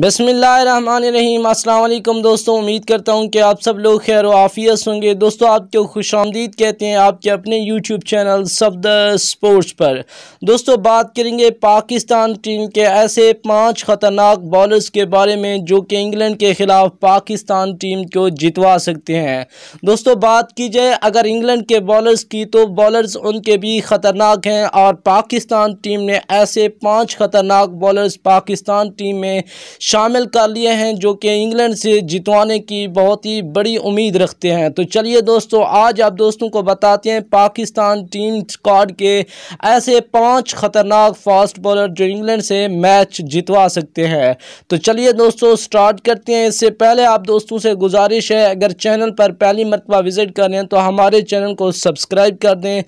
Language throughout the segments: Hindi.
बसमिलीम अल्लाम दोस्तों उम्मीद करता हूँ कि आप सब लोग खैर आफियस होंगे दोस्तों आपको खुश आमदीद कहते हैं आपके अपने यूट्यूब चैनल सफद स्पोर्ट्स पर दोस्तों बात करेंगे पाकिस्तान टीम के ऐसे पांच ख़तरनाक बॉलर्स के बारे में जो कि इंग्लैंड के ख़िलाफ़ पाकिस्तान टीम को जितवा सकते हैं दोस्तों बात की जाए अगर इंग्लैंड के बॉलर्स की तो बॉलर्स उनके भी ख़तरनाक हैं और पाकिस्तान टीम ने ऐसे पाँच ख़तरनाक बॉलर्स पाकिस्तान टीम में शामिल कर लिए हैं जो कि इंग्लैंड से जितवाने की बहुत ही बड़ी उम्मीद रखते हैं तो चलिए दोस्तों आज आप दोस्तों को बताते हैं पाकिस्तान टीम स्कॉड के ऐसे पाँच ख़तरनाक फास्ट बॉलर जो इंग्लैंड से मैच जितवा सकते हैं तो चलिए दोस्तों स्टार्ट करते हैं इससे पहले आप दोस्तों से गुजारिश है अगर चैनल पर पहली मरतबा विज़िट कर तो हमारे चैनल को सब्सक्राइब कर दें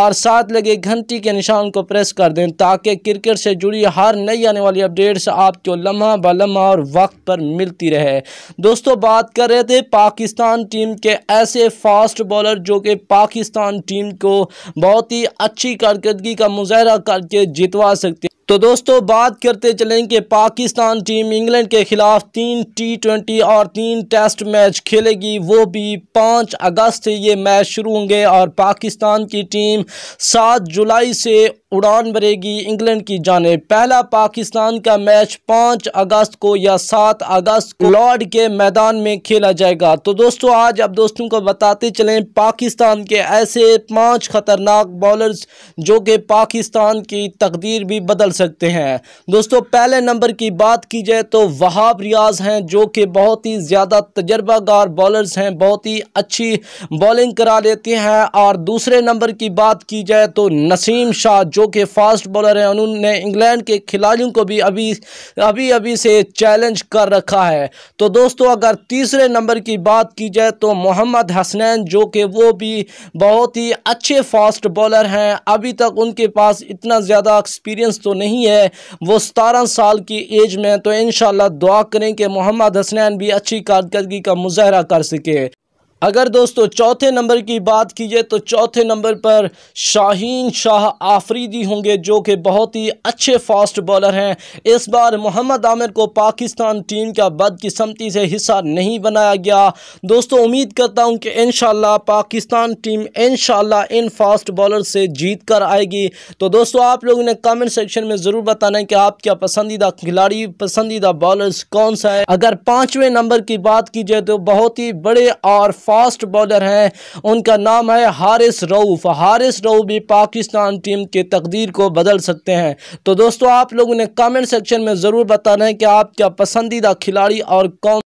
और साथ लगे घंटी के निशान को प्रेस कर दें ताकि क्रिकेट से जुड़ी हर नई आने वाली अपडेट्स आपको लम्हा ब टाइम और वक्त पर मिलती रहे दोस्तों बात कर रहे थे पाकिस्तान टीम के ऐसे फास्ट बॉलर जो कि पाकिस्तान टीम को बहुत ही अच्छी कारकर्दगी का मुजाहरा करके जितवा सकते तो दोस्तों बात करते चलें कि पाकिस्तान टीम इंग्लैंड के खिलाफ तीन टी ट्वेंटी और तीन टेस्ट मैच खेलेगी वो भी पाँच अगस्त से ये मैच शुरू होंगे और पाकिस्तान की टीम सात जुलाई से उड़ान भरेगी इंग्लैंड की जाने पहला पाकिस्तान का मैच पाँच अगस्त को या सात अगस्त को लॉर्ड के मैदान में खेला जाएगा तो दोस्तों आज आप दोस्तों को बताते चलें पाकिस्तान के ऐसे पाँच खतरनाक बॉलर्स जो कि पाकिस्तान की तकदीर भी बदल सकते हैं दोस्तों पहले नंबर की बात की जाए तो वहाब रियाज हैं जो कि बहुत ही ज़्यादा तजर्बागार बॉलर्स हैं बहुत ही अच्छी बॉलिंग करा लेते हैं और दूसरे नंबर की बात की जाए तो नसीम शाह जो कि फास्ट बॉलर हैं उन्होंने इंग्लैंड के खिलाड़ियों को भी अभी अभी अभी से चैलेंज कर रखा है तो दोस्तों अगर तीसरे नंबर की बात की जाए तो मोहम्मद हसनैन जो कि वो भी बहुत ही अच्छे फास्ट बॉलर हैं अभी तक उनके पास इतना ज़्यादा एक्सपीरियंस तो नहीं नहीं है वो सतारह साल की एज में तो इन दुआ करें कि मोहम्मद हसनैन भी अच्छी कारकर्दगी का मुजाहरा कर सके अगर दोस्तों चौथे नंबर की बात कीजिए तो चौथे नंबर पर शाहीन शाह आफरीदी होंगे जो कि बहुत ही अच्छे फास्ट बॉलर हैं इस बार मोहम्मद आमिर को पाकिस्तान टीम का बदकिस्मती से हिस्सा नहीं बनाया गया दोस्तों उम्मीद करता हूं कि इन पाकिस्तान टीम इन इन फास्ट बॉलर से जीत कर आएगी तो दोस्तों आप लोगों ने कमेंट सेक्शन में ज़रूर बताना कि आपका पसंदीदा खिलाड़ी पसंदीदा बॉलर्स कौन सा है अगर पाँचवें नंबर की बात की जाए तो बहुत ही बड़े और फास्ट बॉलर हैं उनका नाम है हारिस रऊफ़ हारिस रऊफ़ भी पाकिस्तान टीम के तकदीर को बदल सकते हैं तो दोस्तों आप लोग उन्हें कमेंट सेक्शन में ज़रूर बताना है कि आपका पसंदीदा खिलाड़ी और कौन